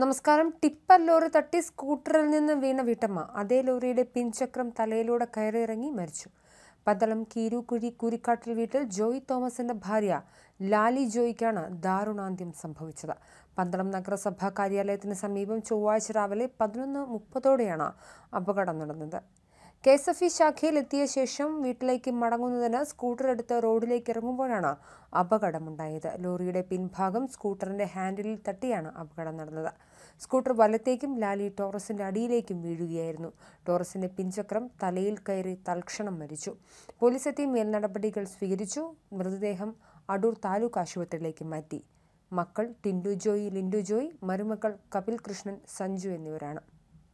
നമസ്കാരം tipper lorry തട്ടി സ്കൂട്ടറിൽ നിന്ന് വീണ വീട്ടമ്മ അതേ ലോറിയുടെ പിൻചക്രം തലയിലൂടെ കയറിയിറങ്ങി മരിച്ചു പതളം കീരൂക്കുഴി കുരിക്കാട്ടിൽ വീട്ടിൽ ജോയി തോമസിന്റെ ഭാര്യ ലാലി ജോയിക്കാണ് ദാരുണാന്ത്യം സംഭവിച്ചത് പന്തളം നഗരസഭാ കാര്യാലയത്തിന് സമീപം ചൊവ്വാഴ്ച രാവിലെ പതിനൊന്ന് മുപ്പതോടെയാണ് അപകടം നടന്നത് കെ എസ് എഫ് ഇ ശാഖയിൽ എത്തിയ ശേഷം വീട്ടിലേക്ക് മടങ്ങുന്നതിന് സ്കൂട്ടർ എടുത്ത് റോഡിലേക്ക് ഇറങ്ങുമ്പോഴാണ് അപകടമുണ്ടായത് ലോറിയുടെ പിൻഭാഗം സ്കൂട്ടറിന്റെ ഹാൻഡിലിൽ തട്ടിയാണ് അപകടം നടന്നത് സ്കൂട്ടർ വലത്തേക്കും ലാലി ടോറസിന്റെ അടിയിലേക്കും വീഴുകയായിരുന്നു ടോറസിന്റെ പിൻചക്രം തലയിൽ കയറി തൽക്ഷണം മരിച്ചു പോലീസ് എത്തി മേൽനടപടികൾ സ്വീകരിച്ചു മൃതദേഹം അടൂർ താലൂക്ക് ആശുപത്രിയിലേക്ക് മാറ്റി മക്കൾ ടിൻഡു ജോയി ലിൻഡു ജോയി മരുമക്കൾ കപിൽ കൃഷ്ണൻ സഞ്ജു എന്നിവരാണ്